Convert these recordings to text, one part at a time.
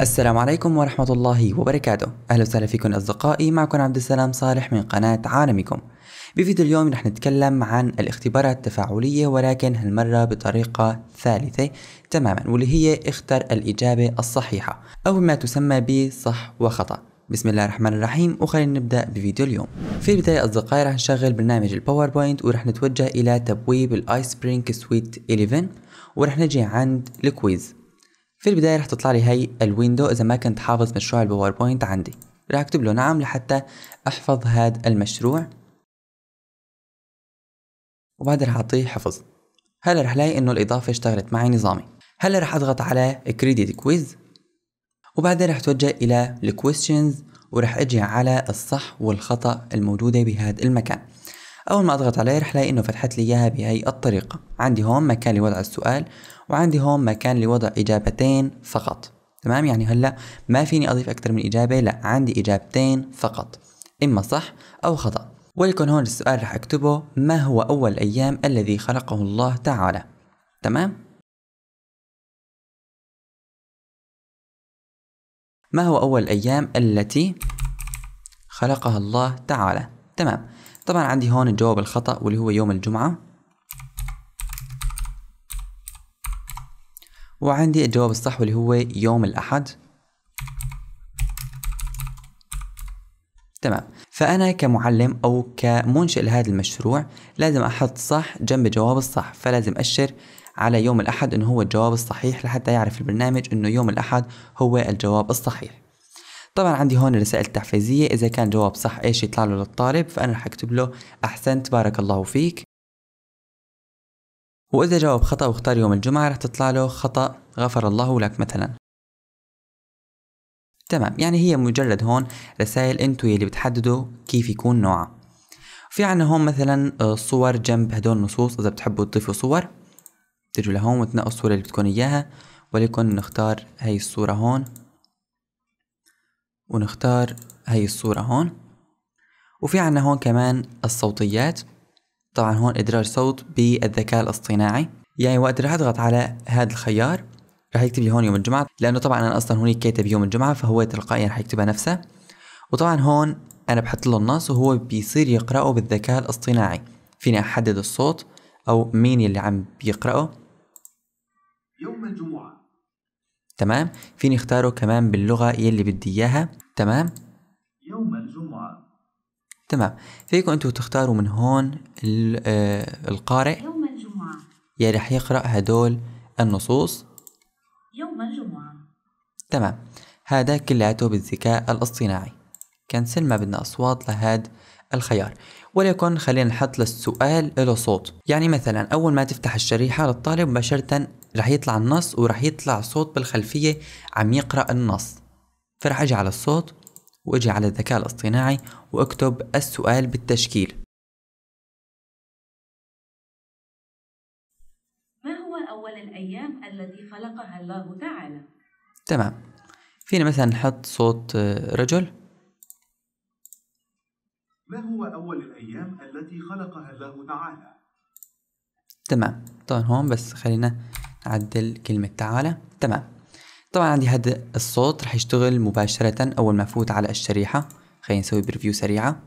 السلام عليكم ورحمة الله وبركاته أهلا وسهلا فيكم أصدقائي معكم عبد السلام صالح من قناة عالمكم بفيديو اليوم رح نتكلم عن الاختبارات التفاعلية ولكن هالمرة بطريقة ثالثة تماما واللي هي اختر الإجابة الصحيحة أو ما تسمى بصح وخطأ بسم الله الرحمن الرحيم وخلينا نبدأ بفيديو اليوم في البداية أصدقائي رح نشغل برنامج الباوربوينت ورح نتوجه إلى تبويب الآيس برينك سويت 11 ورح نجي عند الكويز في البداية رح تطلع لي هاي الويندو إذا ما كنت حافظ مشروع الباوربوينت عندي رح أكتب له نعم لحتى أحفظ هذا المشروع وبعد رح أعطيه حفظ هلا رح لاقي إنه الإضافة اشتغلت معي نظامي هلا رح أضغط على كريديت كويز وبعدها رح توجه إلى الكويستشنز ورح أجي على الصح والخطأ الموجودة بهذا المكان أول ما أضغط عليه رح لاقي إنه فتحت لي إياها بهي الطريقة عندي هون مكان لوضع السؤال وعندي هون مكان لوضع إجابتين فقط تمام يعني هلا ما فيني أضيف أكثر من إجابة لا عندي إجابتين فقط إما صح أو خطأ ولكن هون السؤال رح أكتبه ما هو أول أيام الذي خلقه الله تعالى تمام؟ ما هو أول الأيام التي خلقها الله تعالى تمام طبعا عندي هون الجواب الخطأ واللي هو يوم الجمعة وعندي الجواب الصح واللي هو يوم الأحد تمام فأنا كمعلم أو كمنشئ لهذا المشروع لازم أحط صح جنب جواب الصح فلازم أشر على يوم الأحد إنه هو الجواب الصحيح لحتى يعرف البرنامج إنه يوم الأحد هو الجواب الصحيح طبعا عندي هون الرسائل التحفيزية إذا كان جواب صح إيش يطلع له للطالب فأنا رح أكتب له أحسنت بارك الله فيك وإذا جاوب خطأ واختار يوم الجمعة راح تطلع له خطأ غفر الله لك مثلا تمام يعني هي مجرد هون رسائل انتو يلي بتحددوا كيف يكون نوعها في عنا هون مثلا آه، صور جنب هدول النصوص إذا بتحبوا تضيفوا صور تجوا لهون وتنقوا الصورة اللي بدكم إياها ولكن نختار هاي الصورة هون ونختار هاي الصورة هون وفي عنا هون كمان الصوتيات طبعا هون إدراج صوت بالذكاء الاصطناعي يعني وقت راح أضغط على هذا الخيار راح يكتب لي هون يوم الجمعة لأنه طبعا أنا أصلا هونيك كاتب يوم الجمعة فهو تلقائيا راح يكتبها نفسه وطبعا هون أنا بحط له النص وهو بيصير يقرأه بالذكاء الاصطناعي فيني أحدد الصوت أو مين اللي عم بيقرأه يوم الجمعة تمام فيني اختاره كمان باللغة يلي بدي إياها تمام تمام فيكم انتم تختاروا من هون آه، القارئ يوم الجمعة يلي رح يقرأ هدول النصوص يوم الجمعة تمام هذا كلياته بالذكاء الاصطناعي كنسل ما بدنا أصوات لهاد الخيار وليكن خلينا نحط للسؤال له صوت يعني مثلا أول ما تفتح الشريحة للطالب مباشرة رح يطلع النص ورح يطلع صوت بالخلفية عم يقرأ النص فرح أجي على الصوت واجي على الذكاء الاصطناعي واكتب السؤال بالتشكيل ما هو أول الأيام التي خلقها الله تعالى؟ تمام فينا مثلا نحط صوت آه، رجل ما هو أول الأيام التي خلقها الله تعالى؟ تمام طبعا هون بس خلينا نعدل كلمة تعالى تمام طبعا عندي هذا الصوت رح يشتغل مباشرة أول ما فوت على الشريحة خلينا نسوي بريفيو سريعة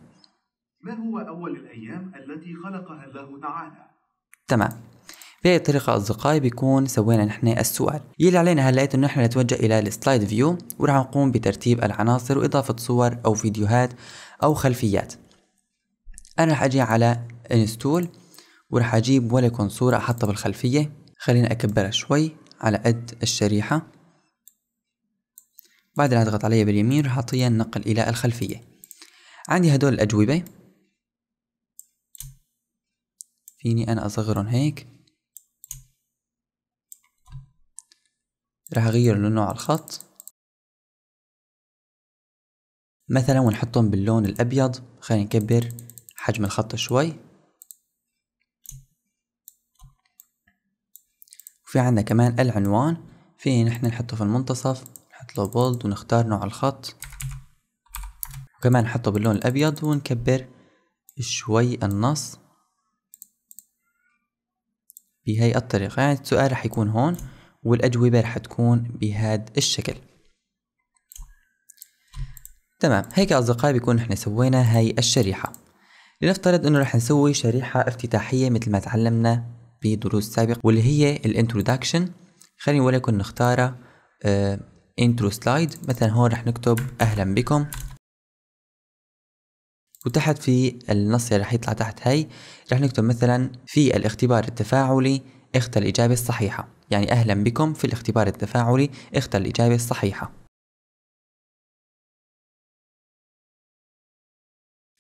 ما هو أول الأيام التي خلقها الله تعالى؟ تمام بهي الطريقة أصدقائي بيكون سوينا نحن السؤال يلي علينا هلا إنه نحن نتوجه إلى السلايد فيو ورح نقوم بترتيب العناصر وإضافة صور أو فيديوهات أو خلفيات أنا رح أجي على انستول ورح أجيب ولكن صورة أحطها بالخلفية خلينا أكبرها شوي على قد الشريحة بعد لا أضغط عليه باليمين راح اعطيها النقل إلى الخلفية عندي هدول الأجوبة فيني أنا أصغرهم هيك راح أغير له نوع الخط مثلا ونحطهم باللون الأبيض خلينا نكبر حجم الخط شوي وفي عندنا كمان العنوان فيني نحن نحطه في المنتصف نحط له بولد ونختار نوع الخط وكمان نحطه باللون الأبيض ونكبر شوي النص بهاي الطريقة يعني السؤال رح يكون هون والأجوبة رح تكون بهاد الشكل تمام هيك أصدقائي بيكون نحن سوينا هاي الشريحة لنفترض انه رح نسوي شريحة افتتاحية مثل ما تعلمنا بدروس سابقة واللي هي الانترودكشن خليني ولكن نختارها آه، انترو سلايد مثلا هون رح نكتب اهلا بكم وتحت في النص اللي رح يطلع تحت هي رح نكتب مثلا في الاختبار التفاعلي اختر الإجابة الصحيحة يعني أهلا بكم في الاختبار التفاعلي اختر الإجابة الصحيحة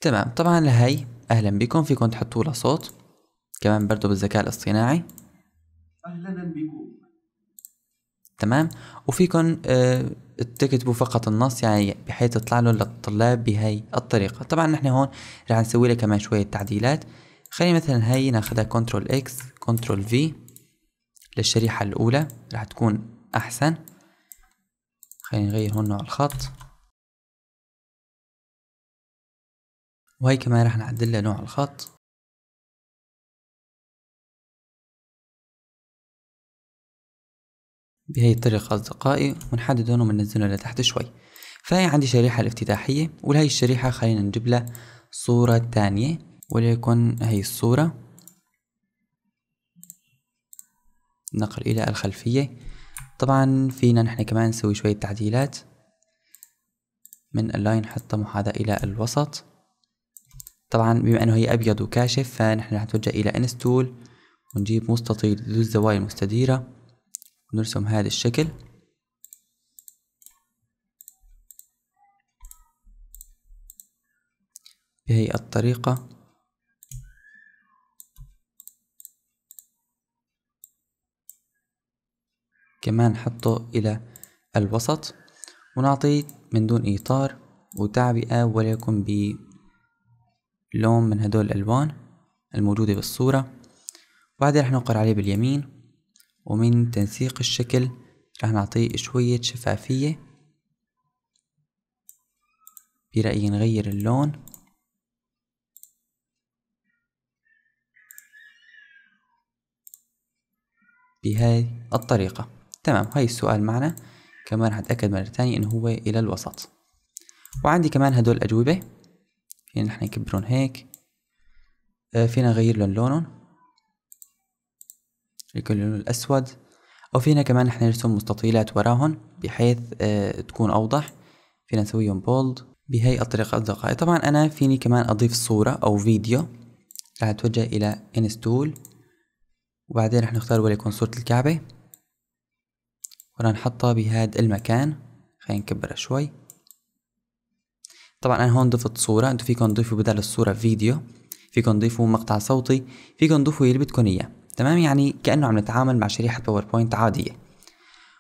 تمام طبعا لهي أهلا بكم فيكم تحطوا له صوت كمان برضو بالذكاء الاصطناعي أهلا بكم تمام وفيكن آه، تكتبوا فقط النص يعني بحيث يطلع له للطلاب بهاي الطريقة طبعا نحن هون رح نسوي له كمان شوية تعديلات خلينا مثلا هاي ناخدها كنترول اكس كنترول في للشريحة الأولى رح تكون أحسن خلينا نغير هون نوع الخط وهي كمان رح نعدل نوع الخط بهي الطريقة أصدقائي ونحدد هون لتحت شوي فهي عندي شريحة الافتتاحية ولهي الشريحة خلينا نجيب لها صورة تانية وليكن هي الصورة نقل إلى الخلفية طبعا فينا نحن كمان نسوي شوية تعديلات من اللاين حتى محاذاة إلى الوسط طبعا بما أنه هي أبيض وكاشف فنحن رح نتوجه إلى انستول ونجيب مستطيل ذو الزوايا المستديرة ونرسم هذا الشكل بهي الطريقة كمان نحطه إلى الوسط ونعطيه من دون إطار وتعبئة وليكن بلون من هدول الألوان الموجودة بالصورة بعدين رح نقر عليه باليمين ومن تنسيق الشكل راح نعطيه شوية شفافية برأيي نغير اللون بهاي الطريقة تمام هاي السؤال معنا كمان هتأكد مرة تانية انه هو إلى الوسط وعندي كمان هدول أجوبة فينا يعني نحن نكبرون هيك آه، فينا نغير لون لونهم يكون لونه الأسود أو فينا كمان نحن نرسم مستطيلات وراهن بحيث آه، تكون أوضح فينا نسويهم بولد بهي الطريقة أصدقائي طبعا أنا فيني كمان أضيف صورة أو فيديو راح أتوجه إلى انستول وبعدين راح نختار وليكن صورة الكعبة وراح نحطها بهذا المكان خلينا نكبرها شوي طبعا أنا هون ضفت صورة أنتوا فيكم تضيفوا بدل الصورة فيديو فيكم تضيفوا مقطع صوتي فيكم تضيفوا يلي بدكم إياه تمام يعني كأنه عم نتعامل مع شريحة باوربوينت عادية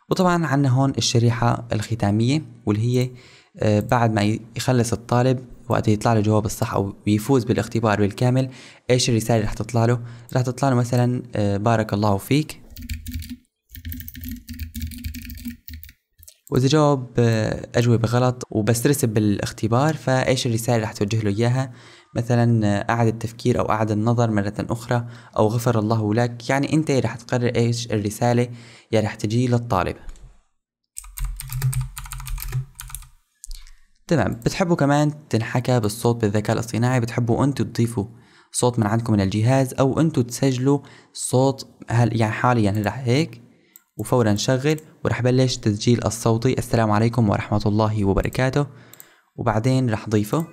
وطبعا عنا هون الشريحة الختامية واللي هي آه، بعد ما يخلص الطالب وقت يطلع له جواب الصح او بيفوز بالاختبار بالكامل ايش الرساله اللي رح تطلع له رح تطلع له مثلا آه، بارك الله فيك واذا جاوب آه، اجوبه غلط وبس رسب بالاختبار فايش الرساله اللي رح توجه له اياها مثلا أعد التفكير أو أعد النظر مرة أخرى أو غفر الله لك يعني أنت رح تقرر إيش الرسالة يا رح تجي للطالب تمام بتحبوا كمان تنحكى بالصوت بالذكاء الاصطناعي بتحبوا أنتوا تضيفوا صوت من عندكم من الجهاز أو أنتوا تسجلوا صوت هل يعني حاليا هلا هيك وفورا شغل ورح بلش تسجيل الصوتي السلام عليكم ورحمة الله وبركاته وبعدين رح ضيفه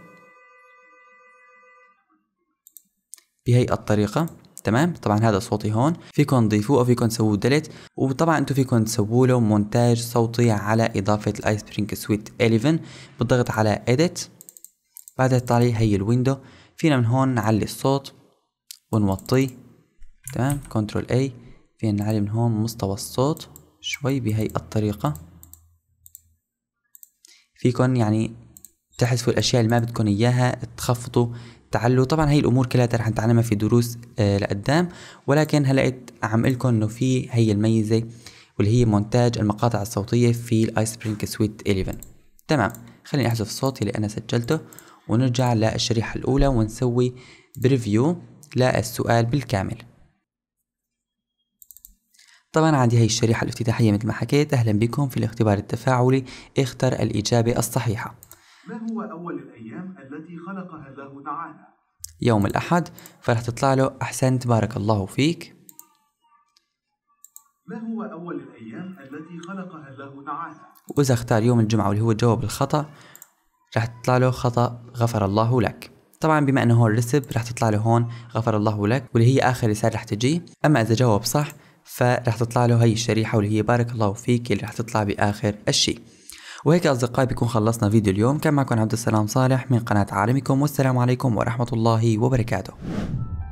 بهي الطريقة تمام طبعا هذا صوتي هون فيكم تضيفوه او فيكم تسووه ديليت وطبعا انتم فيكم تسووا له مونتاج صوتي على اضافه الايس برينك سويت 11 بالضغط على اديت بعدها تطلع لي هي الويندو فينا من هون نعلي الصوت ونوطيه تمام كنترول اي فينا نعلي من هون مستوى الصوت شوي بهي الطريقه فيكن يعني تحذفوا الاشياء اللي ما بدكم اياها تخفضوا تعلو طبعا هي الامور كلها رح نتعلمها في دروس آه لقدام ولكن هلقيت عم لكم انه في هي الميزه واللي هي مونتاج المقاطع الصوتيه في الايس برينك سويت 11 تمام خليني احذف الصوت اللي انا سجلته ونرجع للشريحه الاولى ونسوي بريفيو للسؤال بالكامل طبعا عندي هي الشريحة الافتتاحية مثل ما حكيت أهلا بكم في الاختبار التفاعلي اختر الإجابة الصحيحة ما هو أول الأيام التي خلقها الله تعالى؟ يوم الأحد فرح تطلع له أحسنت بارك الله فيك ما هو أول الأيام التي خلقها الله تعالى؟ وإذا اختار يوم الجمعة واللي هو جواب الخطأ رح تطلع له خطأ غفر الله لك طبعا بما انه هون رسب رح تطلع له هون غفر الله لك واللي هي اخر رساله رح تجي اما اذا جاوب صح فرح تطلع له هي الشريحه واللي هي بارك الله فيك اللي رح تطلع باخر الشيء وهيك أصدقائي بكون خلصنا فيديو اليوم كان معكم عبد السلام صالح من قناة عالمكم والسلام عليكم ورحمة الله وبركاته